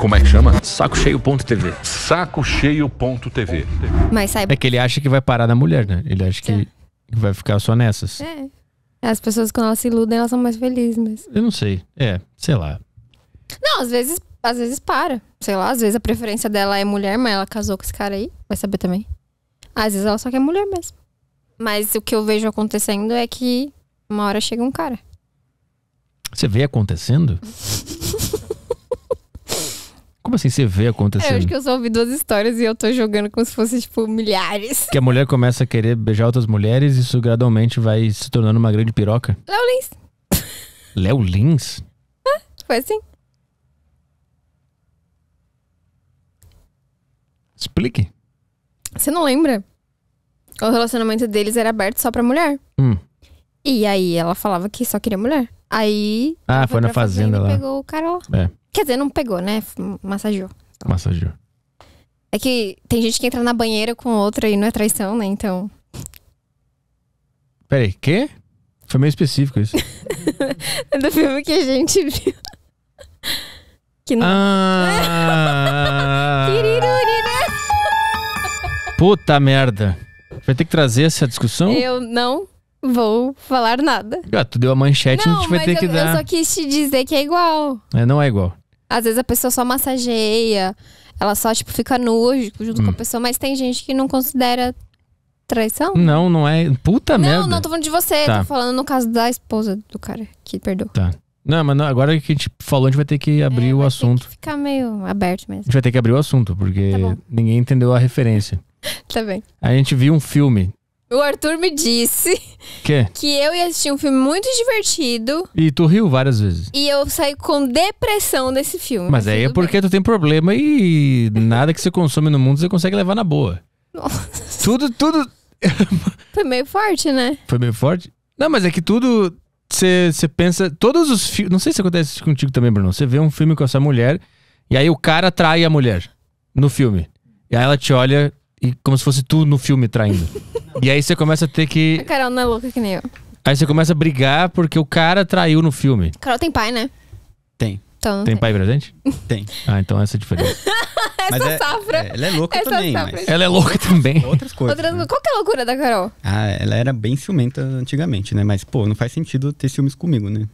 Como é que chama? Sacocheio.tv. Sacocheio.tv. Mas saiba. É que ele acha que vai parar na mulher, né? Ele acha que é. vai ficar só nessas. É. As pessoas quando elas se iludem, elas são mais felizes mas. Eu não sei. É, sei lá. Não, às vezes, às vezes para. Sei lá, às vezes a preferência dela é mulher, mas ela casou com esse cara aí. Vai saber também. Às vezes ela só quer mulher mesmo. Mas o que eu vejo acontecendo é que uma hora chega um cara. Você vê acontecendo? Como assim você vê é, acontecendo? É, acho que eu só ouvi duas histórias e eu tô jogando como se fosse, tipo, milhares. Que a mulher começa a querer beijar outras mulheres e isso gradualmente vai se tornando uma grande piroca. Léo Lins. Léo Lins? Ah, foi assim. Explique. Você não lembra? O relacionamento deles era aberto só pra mulher. Hum. E aí ela falava que só queria mulher. Aí. Ah, foi na fazenda, fazenda lá. pegou o Carol. É. Quer dizer, não pegou, né? Massageou. Massageou. É que tem gente que entra na banheira com outra e não é traição, né? Então. Peraí, quê? Foi meio específico isso. é do filme que a gente viu. Que não. Ah... Né? Puta merda. Vai ter que trazer essa discussão? Eu não vou falar nada. Ah, tu deu a manchete, não, a gente vai ter eu, que dar. Eu só quis te dizer que é igual. É, não é igual. Às vezes a pessoa só massageia, ela só, tipo, fica nua junto hum. com a hum. pessoa, mas tem gente que não considera traição? Não, não é. Puta não, merda. Não, não, tô falando de você, tá. tô falando no caso da esposa do cara que perdoou. Tá. Não, mas não, agora que a gente falou, a gente vai ter que abrir é, o assunto. ficar meio aberto mesmo. A gente vai ter que abrir o assunto, porque tá ninguém entendeu a referência. tá bem. A gente viu um filme o Arthur me disse que? que eu ia assistir um filme muito divertido. E tu riu várias vezes. E eu saí com depressão desse filme. Mas aí é porque bem. tu tem problema e nada que você consome no mundo você consegue levar na boa. Nossa. Tudo, tudo. Foi meio forte, né? Foi meio forte? Não, mas é que tudo. Você pensa. Todos os filmes. Não sei se acontece contigo também, Bruno. Você vê um filme com essa mulher e aí o cara trai a mulher no filme. E aí ela te olha e como se fosse tu no filme traindo. e aí você começa a ter que. A Carol não é louca que nem eu. Aí você começa a brigar porque o cara traiu no filme. Carol tem pai, né? Tem. Então, tem, tem pai presente? Tem. Ah, então essa é diferente. essa mas é, safra. É, ela é louca essa também. Mas... Ela é louca também. Outras coisas. Outras... Né? Qual que é a loucura da Carol? Ah, ela era bem ciumenta antigamente, né? Mas, pô, não faz sentido ter ciúmes comigo, né?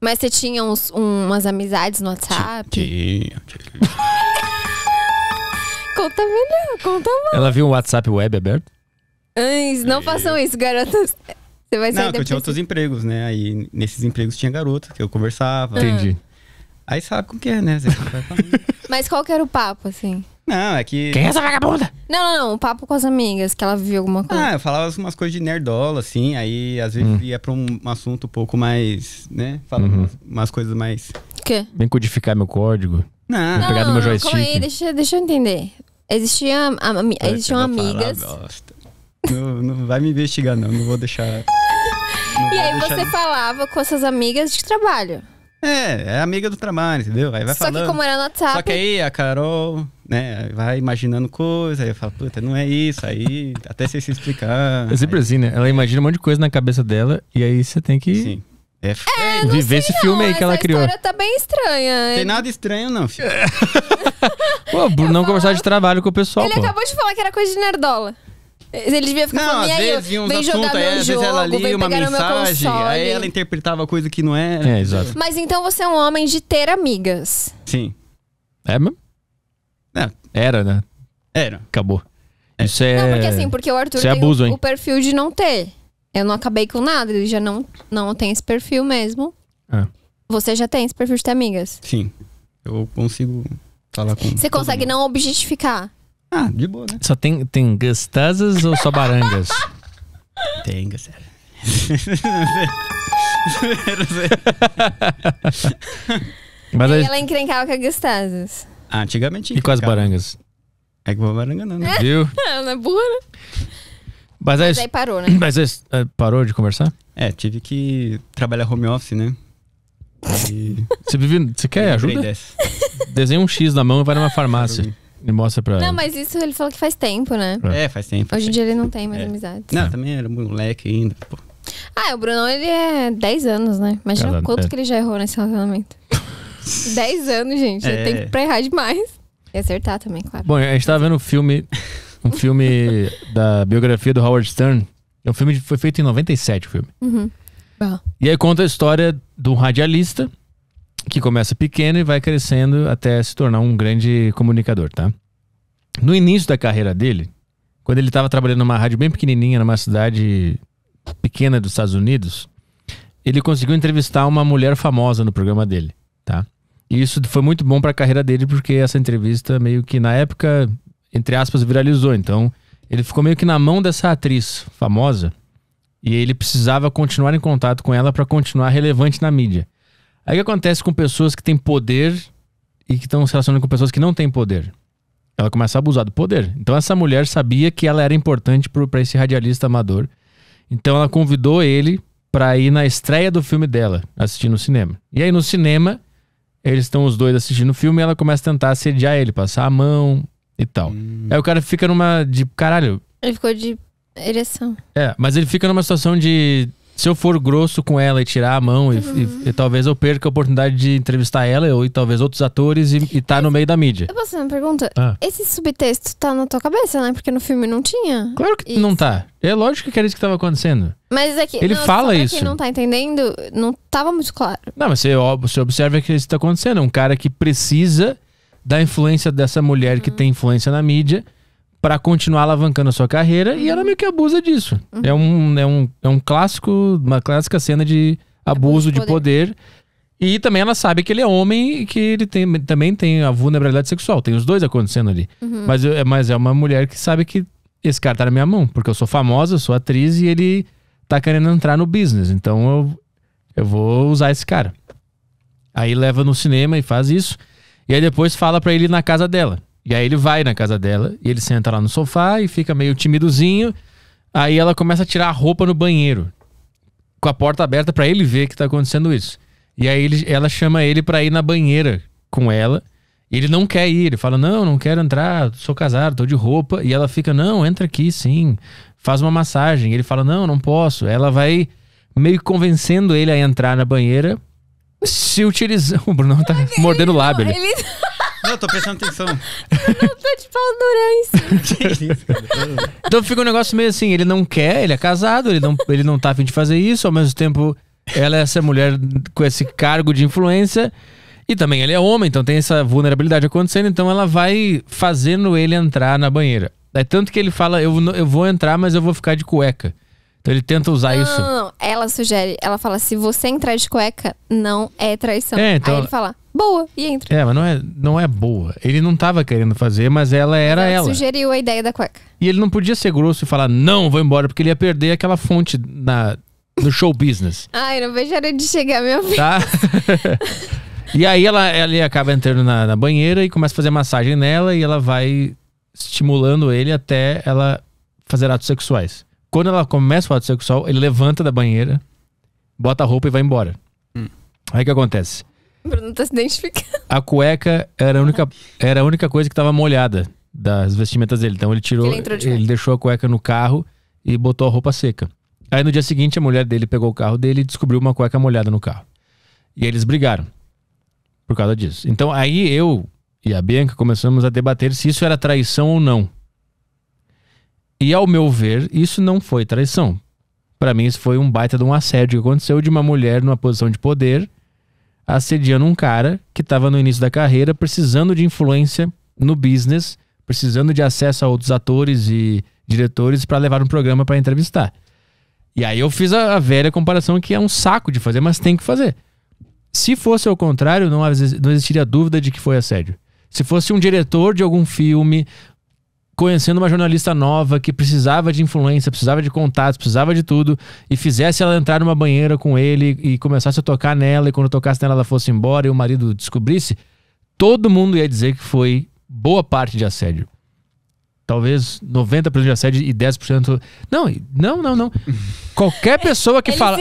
Mas você tinha uns, um, umas amizades no WhatsApp? Tinha, tinha. Conta melhor, conta mais. Ela viu um WhatsApp web aberto? Antes, não e... façam isso, garotas. Você vai sair Não, porque eu tinha outros empregos, né? Aí nesses empregos tinha garota, que eu conversava. Entendi. Ah. Aí sabe com que é, né? É. Mas qual que era o papo, assim? Não, é que. Quem é essa vagabunda? Não, não, não. O papo com as amigas, que ela viu alguma coisa. Ah, eu falava umas coisas de nerdola, assim. Aí às vezes hum. ia pra um assunto um pouco mais. né? Falava uhum. umas, umas, coisas mais. O quê? Vem codificar meu código. Não, Vou pegar não, meu joystick. Não, aí, deixa, deixa eu entender. Existiam, existiam amigas. Não, não vai me investigar, não. Não vou deixar. Não e aí deixar você falava com essas amigas de trabalho. É, é amiga do trabalho, entendeu? Aí vai Só falando. que como era no WhatsApp. Só que aí a Carol, né, vai imaginando coisa, aí eu falo, puta, não é isso, aí até você se explicar. É sempre aí... assim, né? Ela imagina um monte de coisa na cabeça dela e aí você tem que. Sim. É, é, é viver esse não, filme aí que ela criou. A história tá bem estranha. Tem nada estranho, não, filho. É. pô, Bruno não conversar de trabalho com o pessoal. Ele pô. acabou de falar que era coisa de nerdola. Ele devia ficar não, falando, às vezes vinha uns vem assuntos, jogar aí, meu às jogo, vezes ela lia uma mensagem, aí ela interpretava coisa que não é. É, exato. Mas então você é um homem de ter amigas. Sim. É mesmo? É. Era, né? Era. Acabou. É. Isso é... Não, porque assim, porque o Arthur Isso é tem é abuso, o, o perfil de não ter. Eu não acabei com nada, ele já não, não tem esse perfil mesmo. É. Você já tem esse perfil de ter amigas? Sim. Eu consigo falar com. Você consegue mundo. não objetificar? Ah, de boa, né? Só tem, tem gostosas ou só barangas? tem, gostosas. Mas e ela encrencava com as gostosas. Ah, antigamente. E com as barangas? É que vou baranga não, né? Viu? ela é burra. Né? Mas, é mas aí, aí, parou, né? Mas aí, é é, parou de conversar? É, tive que trabalhar home office, né? E... Você, vive, você quer ajuda? Desenha um X na mão e vai numa farmácia. E mostra pra. Não, mas isso ele falou que faz tempo, né? É, faz tempo. Faz Hoje em dia ele não tem mais é. Não, é. também era moleque ainda. Pô. Ah, o Brunão ele é 10 anos, né? Imagina o quanto é. que ele já errou nesse relacionamento. 10 anos, gente. É. Tem pra errar demais. E acertar também, claro. Bom, a gente tava vendo o filme um filme da biografia do Howard Stern. É um filme que foi feito em 97, o filme. Uhum. E aí conta a história do radialista que começa pequeno e vai crescendo até se tornar um grande comunicador, tá? No início da carreira dele, quando ele estava trabalhando numa rádio bem pequenininha numa cidade pequena dos Estados Unidos, ele conseguiu entrevistar uma mulher famosa no programa dele, tá? E isso foi muito bom para a carreira dele porque essa entrevista meio que na época entre aspas, viralizou. Então, ele ficou meio que na mão dessa atriz famosa e ele precisava continuar em contato com ela para continuar relevante na mídia. Aí o que acontece com pessoas que têm poder e que estão se relacionando com pessoas que não têm poder? Ela começa a abusar do poder. Então essa mulher sabia que ela era importante para esse radialista amador. Então ela convidou ele para ir na estreia do filme dela, assistir no cinema. E aí no cinema, eles estão os dois assistindo o filme e ela começa a tentar assediar ele, passar a mão, e tal. Hum. Aí o cara fica numa de caralho. Ele ficou de ereção. É, mas ele fica numa situação de se eu for grosso com ela e tirar a mão, uhum. e, e, uhum. e, talvez eu perca a oportunidade de entrevistar ela ou e talvez outros atores e, e tá Mas, no meio da mídia. Eu posso fazer uma pergunta? Ah. Esse subtexto tá na tua cabeça, né? Porque no filme não tinha. Claro que isso. não tá. É lógico que era isso que tava acontecendo. Mas é que, ele não, fala isso. não tá entendendo, não tava muito claro. Não, mas você, você observa que isso tá acontecendo. É um cara que precisa da influência dessa mulher que uhum. tem influência na mídia para continuar alavancando a sua carreira e ela meio que abusa disso. Uhum. É, um, é, um, é um clássico, uma clássica cena de abuso, abuso de poder. poder. E também ela sabe que ele é homem e que ele tem, também tem a vulnerabilidade sexual. Tem os dois acontecendo ali. Uhum. Mas, eu, é, mas é uma mulher que sabe que esse cara tá na minha mão, porque eu sou famosa, sou atriz e ele tá querendo entrar no business. Então eu, eu vou usar esse cara. Aí leva no cinema e faz isso. E aí depois fala para ele ir na casa dela. E aí ele vai na casa dela, e ele senta lá no sofá e fica meio timidozinho. Aí ela começa a tirar a roupa no banheiro, com a porta aberta para ele ver que tá acontecendo isso. E aí ele, ela chama ele para ir na banheira com ela. Ele não quer ir, ele fala: "Não, não quero entrar, sou casado, tô de roupa". E ela fica: "Não, entra aqui, sim. Faz uma massagem". Ele fala: "Não, não posso". Ela vai meio convencendo ele a entrar na banheira se utilizar. O Bruno tá ele mordendo o lábio. Ele... Não, tô prestando atenção. não tô de pau durante. então fica um negócio meio assim, ele não quer, ele é casado, ele não, ele não tá afim de fazer isso, ao mesmo tempo ela é essa mulher com esse cargo de influência. E também ele é homem, então tem essa vulnerabilidade acontecendo, então ela vai fazendo ele entrar na banheira. É tanto que ele fala, eu, eu vou entrar, mas eu vou ficar de cueca. Então ele tenta usar não, isso. Não, não, ela sugere, ela fala: se você entrar de cueca, não é traição. É, então... Aí ele fala: boa, e entra. É, mas não é, não é boa. Ele não estava querendo fazer, mas ela era ela. Ela sugeriu a ideia da cueca. E ele não podia ser grosso e falar: não, vou embora, porque ele ia perder aquela fonte na, no show business. Ai, não vejo a hora de chegar, meu filho. Tá? e aí ela, ela acaba entrando na, na banheira e começa a fazer massagem nela e ela vai estimulando ele até ela fazer atos sexuais. Quando ela começa o ato sexual, ele levanta da banheira, bota a roupa e vai embora. Hum. Aí o que acontece? O Bruno tá se identificando. A cueca era a única, era a única coisa que tava molhada das vestimentas dele. Então ele tirou, ele, de ele deixou a cueca no carro e botou a roupa seca. Aí no dia seguinte a mulher dele pegou o carro dele e descobriu uma cueca molhada no carro. E eles brigaram por causa disso. Então aí eu e a Bianca começamos a debater se isso era traição ou não. E ao meu ver, isso não foi traição. Para mim, isso foi um baita de um assédio que aconteceu de uma mulher numa posição de poder assediando um cara que estava no início da carreira, precisando de influência no business, precisando de acesso a outros atores e diretores para levar um programa para entrevistar. E aí eu fiz a, a, velha comparação que é um saco de fazer, mas tem que fazer. Se fosse ao contrário, não, não existiria dúvida de que foi assédio. Se fosse um diretor de algum filme, conhecendo uma jornalista nova que precisava de influência, precisava de contatos, precisava de tudo, e fizesse ela entrar numa banheira com ele e começasse a tocar nela, e quando tocasse nela ela fosse embora e o marido descobrisse, todo mundo ia dizer que foi boa parte de assédio. Talvez 90% de assédio e 10%. Não, não, não, não. Qualquer pessoa que fala.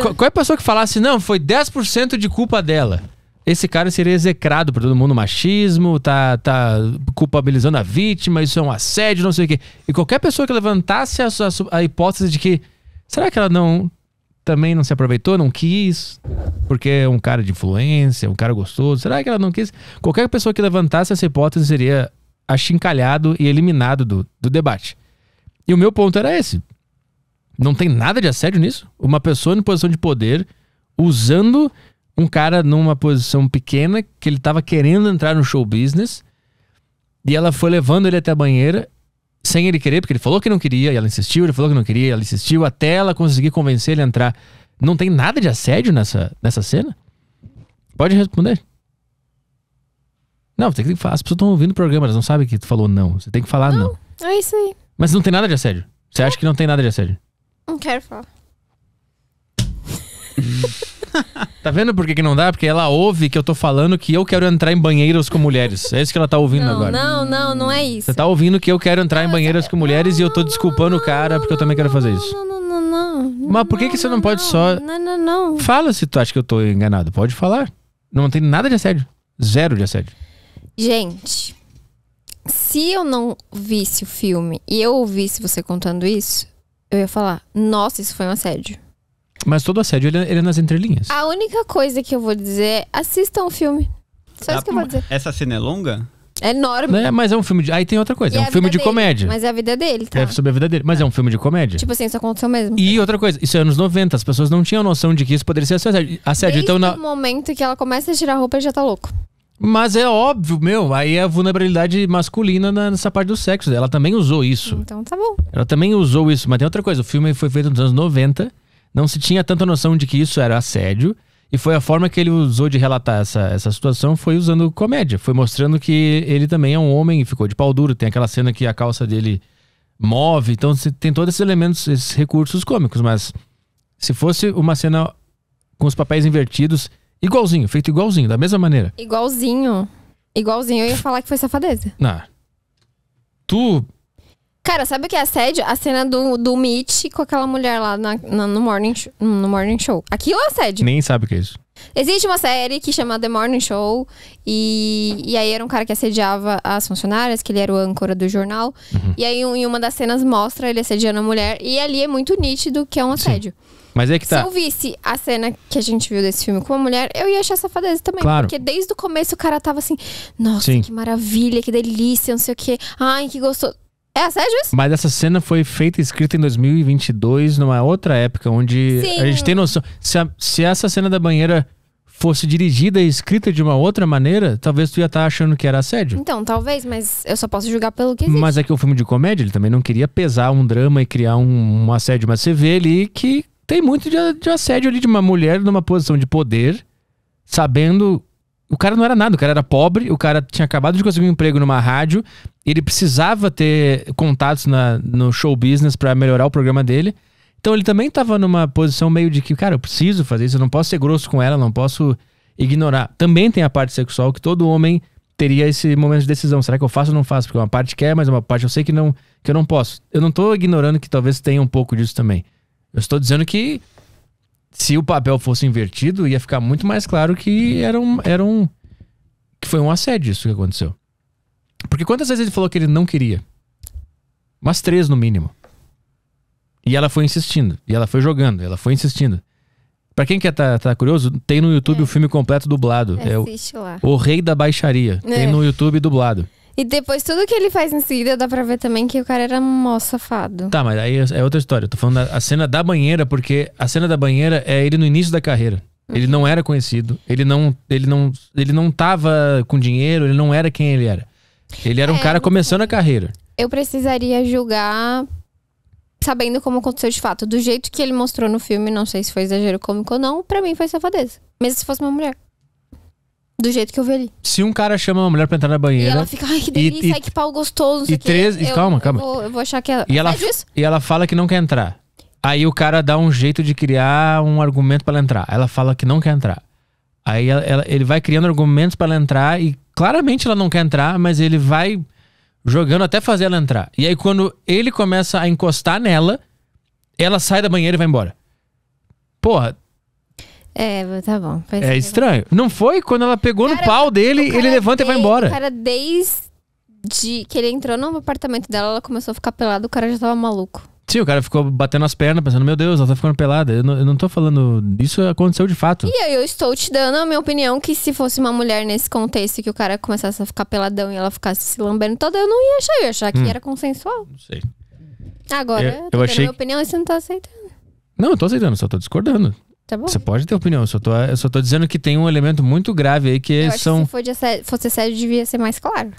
Qualquer pessoa que falasse, não, foi 10% de culpa dela esse cara seria execrado por todo mundo, machismo, tá, tá culpabilizando a vítima, isso é um assédio, não sei o quê. E qualquer pessoa que levantasse a, a, a hipótese de que será que ela não também não se aproveitou, não quis, porque é um cara de influência, um cara gostoso, será que ela não quis? Qualquer pessoa que levantasse essa hipótese seria achincalhado e eliminado do, do debate. E o meu ponto era esse. Não tem nada de assédio nisso. Uma pessoa em posição de poder usando um cara numa posição pequena que ele estava querendo entrar no show business e ela foi levando ele até a banheira sem ele querer, porque ele falou que não queria e ela insistiu, ele falou que não queria e ela insistiu até ela conseguir convencer ele a entrar. Não tem nada de assédio nessa, nessa cena? Pode responder. Não, tem que as pessoas estão ouvindo o programa, elas não sabem que tu falou não. Você tem que falar não. não. É isso aí. Mas não tem nada de assédio. Você acha que não tem nada de assédio? Não quero falar. tá vendo por que, que não dá? Porque ela ouve que eu tô falando que eu quero entrar em banheiros com mulheres. É isso que ela tá ouvindo não, agora. Não, não, não é isso. Você tá ouvindo que eu quero entrar não, em banheiros com mulheres não, e eu tô desculpando o cara porque eu também quero fazer isso. Não, não, não, não. Mas por que, que você não, pode só. Não, não, não. Fala se tu acha que eu tô enganado. Pode falar. Não tem nada de assédio. Zero de assédio. Gente, se eu não visse o filme e eu ouvisse você contando isso, eu ia falar: nossa, isso foi um assédio. Mas todo assédio ele, é, ele é nas entrelinhas. A única coisa que eu vou dizer é assistam o filme. Só isso que eu vou dizer. Essa cena é longa? É enorme. É, mas é um filme de. Aí tem outra coisa. E é um filme de dele, comédia. Mas é a vida dele, tá? É sobre a vida dele. Mas é. é um filme de comédia. Tipo assim, isso aconteceu mesmo. E outra coisa, isso é anos 90. As pessoas não tinham noção de que isso poderia ser assédio. assédio. Então, Desde então, na... momento que ela começa a tirar roupa, ele já tá louco. Mas é óbvio, meu. Aí é a vulnerabilidade masculina na, nessa parte do sexo. Ela também usou isso. Então tá bom. Ela também usou isso. Mas tem outra coisa. O filme foi feito nos anos 90. Não se tinha tanta noção de que isso era assédio. E foi a forma que ele usou de relatar essa, essa situação, foi usando comédia. Foi mostrando que ele também é um homem e ficou de pau duro. Tem aquela cena que a calça dele move. Então tem todos esses elementos, esses recursos cômicos. Mas se fosse uma cena com os papéis invertidos, igualzinho, feito igualzinho, da mesma maneira. Igualzinho. Igualzinho, eu ia falar que foi safadeza. Não. Tu Cara, sabe o que é assédio? A cena do, do Mitch com aquela mulher lá na, na, no, morning no Morning Show. Aquilo é assédio. Nem sabe o que é isso. Existe uma série que chama The Morning Show. E, e aí era um cara que assediava as funcionárias, que ele era o âncora do jornal. Uhum. E aí em uma das cenas mostra ele assediando a mulher. E ali é muito nítido que é um assédio. Sim. Mas é que tá. Se eu visse a cena que a gente viu desse filme com uma mulher, eu ia achar safadeza também. Claro. Porque desde o começo o cara tava assim, nossa, Sim. que maravilha, que delícia, não sei o quê. Ai, que gostoso. É assédio é isso? Mas essa cena foi feita e escrita em 2022, numa outra época, onde Sim. a gente tem noção. Se, a, se essa cena da banheira fosse dirigida e escrita de uma outra maneira, talvez tu ia estar tá achando que era assédio. Então, talvez, mas eu só posso julgar pelo que existe. Mas é que o filme de comédia, ele também não queria pesar um drama e criar um, um assédio, mas você vê ali que tem muito de, de assédio ali de uma mulher numa posição de poder, sabendo o cara não era nada, o cara era pobre, o cara tinha acabado de conseguir um emprego numa rádio, ele precisava ter contatos na, no show business para melhorar o programa dele. Então ele também estava numa posição meio de que, cara, eu preciso fazer isso, eu não posso ser grosso com ela, não posso ignorar. Também tem a parte sexual que todo homem teria esse momento de decisão. Será que eu faço ou não faço? Porque uma parte quer, mas uma parte eu sei que não que eu não posso. Eu não estou ignorando que talvez tenha um pouco disso também. Eu estou dizendo que se o papel fosse invertido, ia ficar muito mais claro que era um, era um que foi um assédio isso que aconteceu. Porque quantas vezes ele falou que ele não queria? Umas três no mínimo. E ela foi insistindo, e ela foi jogando, ela foi insistindo. Pra quem quer é, tá, tá curioso, tem no YouTube é. o filme completo dublado. é, é o, lá. o Rei da Baixaria. É. Tem no YouTube dublado. E depois tudo que ele faz em seguida dá pra ver também que o cara era mó safado. Tá, mas aí é outra história. Eu tô falando da cena da banheira, porque a cena da banheira é ele no início da carreira. Ele não era conhecido, ele não, ele não, ele não tava com dinheiro, ele não era quem ele era. Ele era é, um cara começando a carreira. Eu precisaria julgar sabendo como aconteceu de fato, do jeito que ele mostrou no filme, não sei se foi exagero cômico ou não, para mim foi safadeza. Mesmo se fosse uma mulher. Do jeito que eu vi ali. Se um cara chama uma mulher pra entrar na banheira. E ela fica, ai, que delícia, e, ai, que pau gostoso. E três. Eu, calma, calma. Eu vou, eu vou, achar que ela. E ela, e ela fala que não quer entrar. Aí o cara dá um jeito de criar um argumento para ela entrar. Ela fala que não quer entrar. Aí ela, ela, ele vai criando argumentos para ela entrar e claramente ela não quer entrar, mas ele vai jogando até fazer ela entrar. E aí quando ele começa a encostar nela, ela sai da banheira e vai embora. Porra, é, tá bom. É estranho. Não foi? Quando ela pegou cara, no pau dele, ele levanta e vai embora. O cara, desde que ele entrou no apartamento dela, ela começou a ficar pelada, o cara já tava maluco. Sim, o cara ficou batendo as pernas, pensando, meu Deus, ela tá ficando pelada. Eu não, eu não tô falando. Isso aconteceu de fato. E aí eu estou te dando a minha opinião que se fosse uma mulher nesse contexto que o cara começasse a ficar peladão e ela ficasse se lambendo toda, eu não ia achar, eu ia achar que hum. era consensual. Não sei. Agora, eu, eu achei... minha opinião e você não tá aceitando. Não, eu tô aceitando, só tô discordando. Tá bom. Você pode ter opinião, eu só, tô, eu só tô dizendo que tem um elemento muito grave aí que eu são. Que se fosse sério, devia ser mais claro.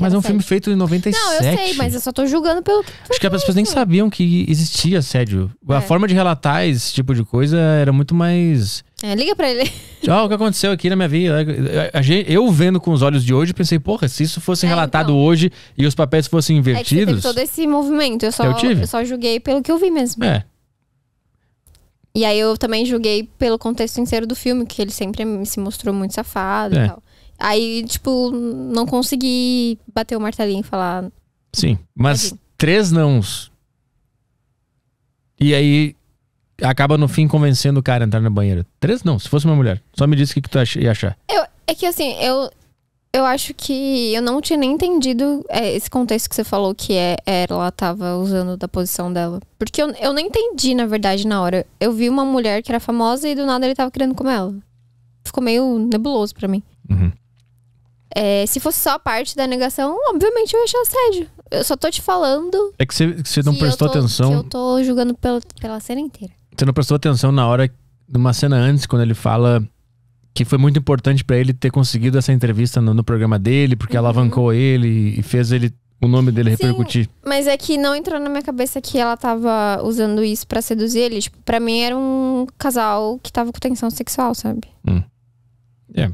Mas é um assédio. filme feito em 97. Não, eu sei, mas eu só tô julgando pelo. Acho que as pessoas nem sabiam que existia assédio. É. A forma de relatar esse tipo de coisa era muito mais. É, liga pra ele. Olha o que aconteceu aqui na minha vida? É, é, eu vendo com os olhos de hoje, pensei, porra, se isso fosse é, relatado então... hoje e os papéis fossem invertidos. É que todo esse movimento, eu só, eu, eu só julguei pelo que eu vi mesmo. É. E aí eu também julguei pelo contexto inteiro do filme, que ele sempre se mostrou muito safado é. e tal. Aí, tipo, não consegui bater o martelinho e falar. Sim, mas três nãos. E aí acaba no fim convencendo o cara a entrar na banheira. Três não, se fosse uma mulher. Só me diz o que, que tu ia achar. Eu, é que assim, eu, eu acho que eu não tinha nem entendido é, esse contexto que você falou que é, ela tava usando da posição dela. Porque eu, eu não entendi, na verdade, na hora. Eu vi uma mulher que era famosa e do nada ele tava querendo comer ela. Ficou meio nebuloso para mim. Uhum. É, se fosse só parte da negação, obviamente eu ia achar assédio. Eu só tô te falando. É que você, você não que prestou tô, atenção. Que eu tô julgando pela, pela cena inteira. Você não prestou atenção na hora, numa cena antes, quando ele fala que foi muito importante para ele ter conseguido essa entrevista no, no programa dele, porque uhum. alavancou ele e fez ele o nome dele repercutir. mas é que não entrou na minha cabeça que ela tava usando isso para seduzir ele. Tipo, pra mim era um casal que tava com tensão sexual, sabe? Hum. É.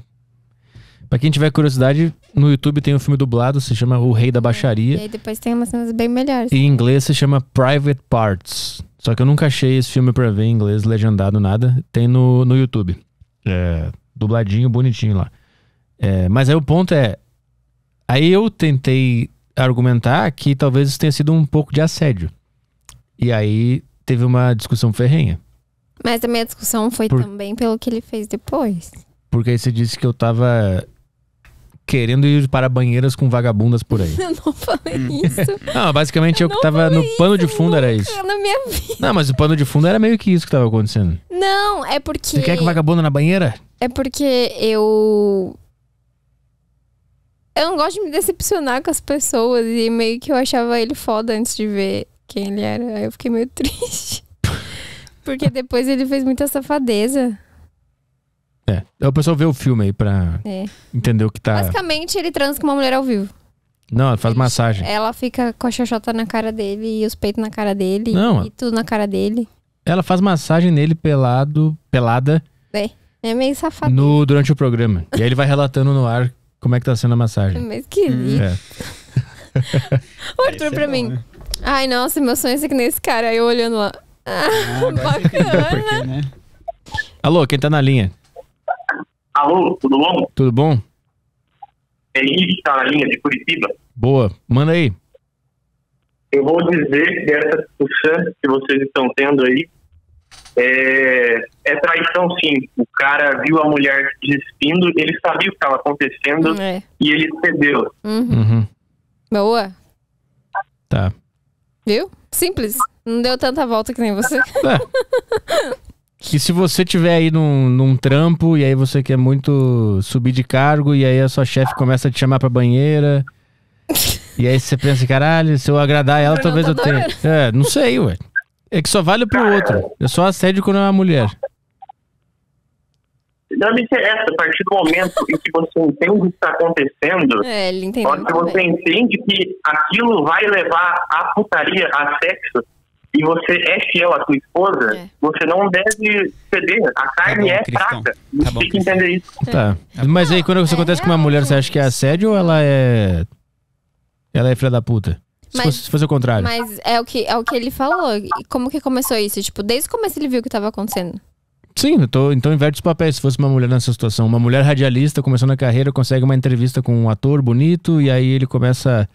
Pra quem tiver curiosidade, no YouTube tem um filme dublado, se chama O Rei da é. Baixaria. É, e aí depois tem umas cenas bem melhores. Em inglês se chama Private Parts. Só que eu nunca achei esse filme pra ver em inglês legendado, nada. Tem no, no YouTube. É dubladinho, bonitinho lá. É, mas aí o ponto é. Aí eu tentei argumentar que talvez isso tenha sido um pouco de assédio. E aí teve uma discussão ferrenha. Mas a minha discussão foi Por... também pelo que ele fez depois. Porque aí você disse que eu tava querendo ir para banheiras com vagabundas por aí. Eu não falei isso. Não, basicamente eu, eu que tava no pano de fundo era isso. Na minha vida. Não, mas o pano de fundo era meio que isso que tava acontecendo. Não, é porque. Você quer que vagabunda na banheira? É porque eu. Eu não gosto de me decepcionar com as pessoas e meio que eu achava ele foda antes de ver quem ele era. Aí eu fiquei meio triste. porque depois ele fez muita safadeza. É. O pessoal vê o filme aí pra é. entender o que tá. Basicamente, ele transa com uma mulher ao vivo. Não, ela faz ele, massagem. Ela fica com a xoxota na cara dele e os peitos na cara dele Não, e tudo na cara dele. Ela faz massagem nele pelado, pelada. É, é meio safado. No, durante o programa. E aí ele vai relatando no ar como é que tá sendo a massagem. É meio esquisito. É. o Arthur é pra bom, mim. Né? Ai, nossa, meu sonho é ser que nem esse cara. Aí eu olhando lá. Ah, ah bacana. Porque, né? Alô, quem tá na linha? Alô, tudo bom? Tudo bom? Henrique está na linha de Curitiba. Boa, manda aí. Eu vou dizer que essa discussão que vocês estão tendo aí é, é, traição sim. O cara viu a mulher despindo, ele sabia o que estava acontecendo é. e ele cedeu. Uhum. Uhum. Boa. Tá. Viu? Simples. Não deu tanta volta que nem você. É. Que se você tiver aí num, num trampo e aí você quer muito subir de cargo e aí a sua chefe começa a te chamar pra banheira. e aí você pensa, caralho, se eu agradar ela, talvez eu tenha. É, não sei, ué. É que só vale pro outro. Eu é só assédio quando é uma mulher. Não me interessa, a partir do momento em que você entende o que está acontecendo, é, ele entendeu, que você entende que aquilo vai levar a putaria, a sexo, e você é fiel à sua esposa, é. você não deve ceder. A tá carne tá bom, é cristão. fraca. Tá você tá tem que entender isso. Tá. tá. Mas aí, quando isso é, acontece com uma mulher, você acha que é assédio ou ela é. Ela é filha da puta? Se, mas, fosse, se fosse o contrário. Mas é o, que, é o que ele falou. como que começou isso? Tipo, desde o começo ele viu o que estava acontecendo. Sim, tô, então inverte os papéis. Se fosse uma mulher nessa situação, uma mulher radialista começando a carreira, consegue uma entrevista com um ator bonito e aí ele começa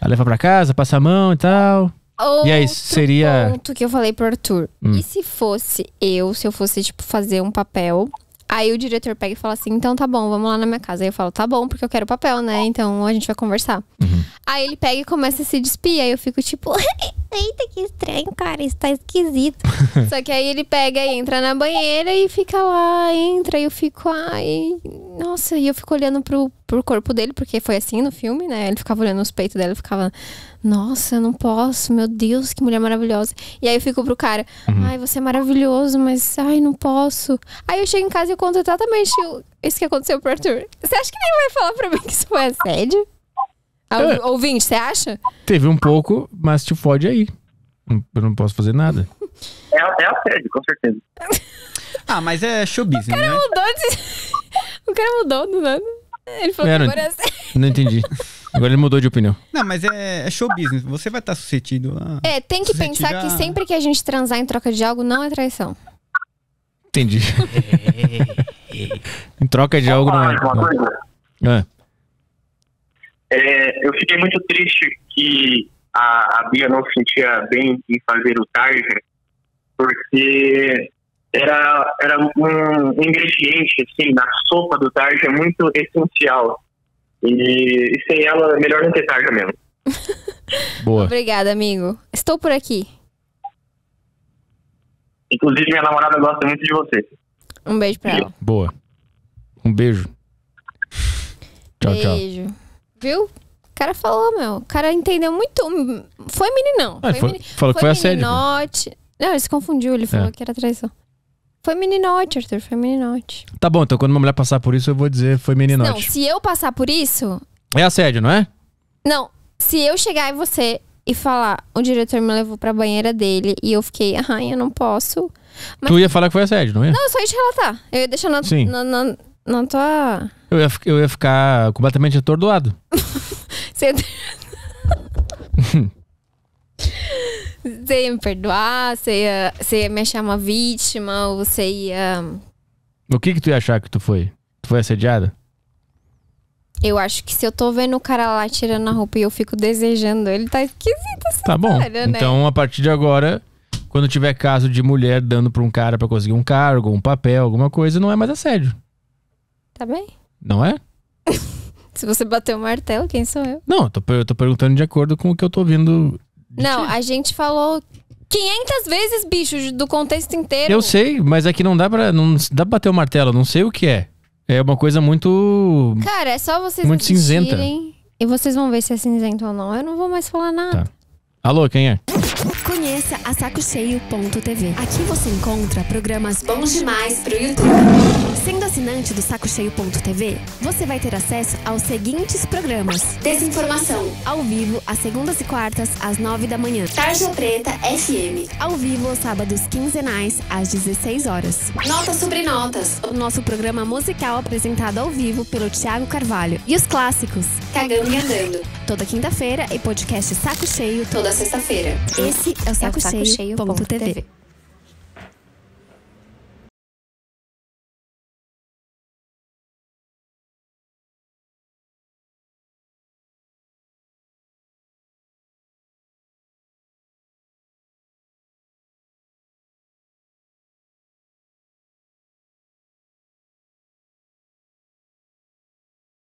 a levar para casa, passa a mão e tal. Outro e aí, seria. ponto que eu falei pro Arthur. Hum. E se fosse eu, se eu fosse, tipo, fazer um papel. Aí o diretor pega e fala assim: então tá bom, vamos lá na minha casa. Aí eu falo: tá bom, porque eu quero papel, né? Então a gente vai conversar. Uhum. Aí ele pega e começa a se despir. Aí eu fico tipo: Eita, que estranho, cara, isso tá esquisito. Só que aí ele pega e entra na banheira e fica lá, entra, e eu fico, ai. Nossa, e eu fico olhando pro, pro corpo dele, porque foi assim no filme, né? Ele ficava olhando os peitos dela e ficava, nossa, eu não posso, meu Deus, que mulher maravilhosa. E aí eu fico pro cara, uhum. ai, você é maravilhoso, mas ai, não posso. Aí eu chego em casa e conto exatamente isso que aconteceu pro Arthur. Você acha que ele vai falar pra mim que isso foi assédio? É. Ouvinte, você acha? Teve um pouco, mas te fode aí. Eu não posso fazer nada. É, é a sede, com certeza. ah, mas é show business, o cara né? Mudou de... O cara mudou do nada. Ele falou é, que agora é Não entendi. Agora ele mudou de opinião. Não, mas é, é show business. Você vai estar suscetido a... É, tem que pensar a... que sempre que a gente transar em troca de algo, não é traição. Entendi. em troca de algo, não é. Não. É. É, eu fiquei muito triste que a, a Bia não se sentia bem em fazer o Tarja, porque era, era um ingrediente assim, na sopa do Tarja muito essencial. E, e sem ela, é melhor não ter Tarja mesmo. Boa. Obrigada, amigo. Estou por aqui. Inclusive, minha namorada gosta muito de você. Um beijo pra ela. Boa. Um beijo. Tchau, beijo. tchau. Viu? O cara falou, meu. O cara entendeu muito. Foi meninão. Ah, foi foi, Falou foi que foi assédio. Né? Meninote. Não, ele se confundiu. Ele falou é. que era traição. Foi meninote, Arthur. Foi meninote. Tá bom, então quando uma mulher passar por isso, eu vou dizer foi meninote. Não, se eu passar por isso... É assédio, não é? Não. Se eu chegar e você e falar, o diretor me levou pra banheira dele e eu fiquei, ai, eu não posso. Mas... Tu ia falar que foi assédio, não ia? Não, eu só ia te relatar. Eu ia deixar na, Sim. na, na não tô. Eu ia, eu ia ficar completamente atordoado. Você. Você ia me perdoar, você ia, você ia me achar uma vítima, ou você ia. O que que tu ia achar que tu foi? Tu foi assediada? Eu acho que se eu tô vendo o cara lá tirando a roupa e eu fico desejando, ele tá esquisito essa Tá bom. Cara, né? Então, a partir de agora, quando tiver caso de mulher dando pra um cara pra conseguir um cargo, um papel, alguma coisa, não é mais assédio. Tá bem? Não é? Se você bater o martelo, quem sou eu? Não, eu tô, eu tô perguntando de acordo com o que eu tô ouvindo. Não, ti. a gente falou 500 vezes, bicho, do contexto inteiro. Eu sei, mas aqui é não dá pra, não dá pra bater o martelo, não sei o que é. É uma coisa muito. Cara, é só vocês Muito cinzenta. E vocês vão ver se é cinzento ou não. Eu não vou mais falar nada. Tá. Alô, quem é? Conheça a sacocheio.tv. Aqui você encontra programas bons demais pro YouTube. Sendo assinante do sacocheio.tv, você vai ter acesso aos seguintes programas: Desinformação, ao vivo às segundas e quartas às nove da manhã. Tarja Preta FM, ao vivo aos sábados quinzenais às 16 horas. Notas sobre notas, o nosso programa musical apresentado ao vivo pelo Tiago Carvalho e os clássicos Cagando e Andando. Toda quinta-feira e podcast Saco Cheio toda sexta-feira. Esse é o saco, saco ponto TV.